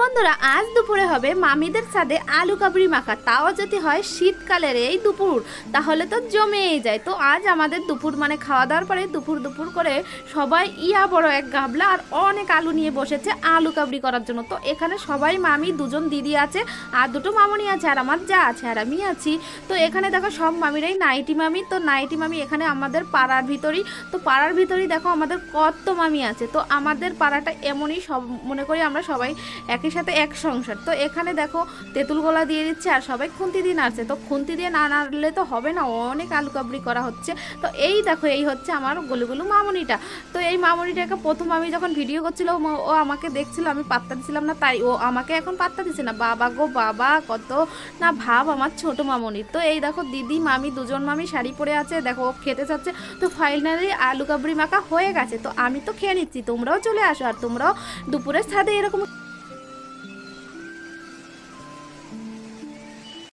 বন্ধুরা আজ দুপুরে হবে মামিদের ছাদে আলু কাবড়ি মাখা তাও যদি হয় শীতকালের এই দুপুর তাহলে তো জমেই যায় তো আজ আমাদের দুপুর মানে খাওয়া দাওয়ার পরে দুপুর দুপুর করে সবাই ইয়া বড় এক গাবলা আর অনেক আলু নিয়ে বসেছে আলু কাবড়ি করার জন্য তো এখানে সবাই মামি দুজন দিদি আছে আর দুটো মামনি আছে আর আমার যা আছে আর আমি আছি তো এখানে দেখো সব মামিরাই নাইটি মামি তো নাইটি মামি এখানে আমাদের পাড়ার ভিতরেই তো পাড়ার ভিতরেই দেখো আমাদের কত মামি আছে তো আমাদের পাড়াটা এমনই সব মনে করি আমরা সবাই এক একই সাথে এক সংসার তো এখানে দেখো তেঁতুল গোলা দিয়ে দিচ্ছে আর সবাই খুন্তি দিয়ে নাড়ছে তো খুন্তি দিয়ে না নাড়লে তো হবে না অনেক আলু কাবড়ি করা হচ্ছে তো এই দেখো এই হচ্ছে আমার গলু মামনিটা তো এই মামনিটাকে প্রথম আমি যখন ভিডিও করছিল ও আমাকে দেখছিল আমি পাত্তা দিছিলাম না তাই ও আমাকে এখন পাত্তা দিচ্ছে না বাবা গো বাবা কত না ভাব আমার ছোট মামনি তো এই দেখো দিদি মামি দুজন মামি শাড়ি পরে আছে দেখো ও খেতে চাচ্ছে তো ফাইনালি আলু কাবড়ি মাখা হয়ে গেছে তো আমি তো খেয়ে নিচ্ছি তোমরাও চলে আসো আর তোমরাও দুপুরের ছাদে এরকম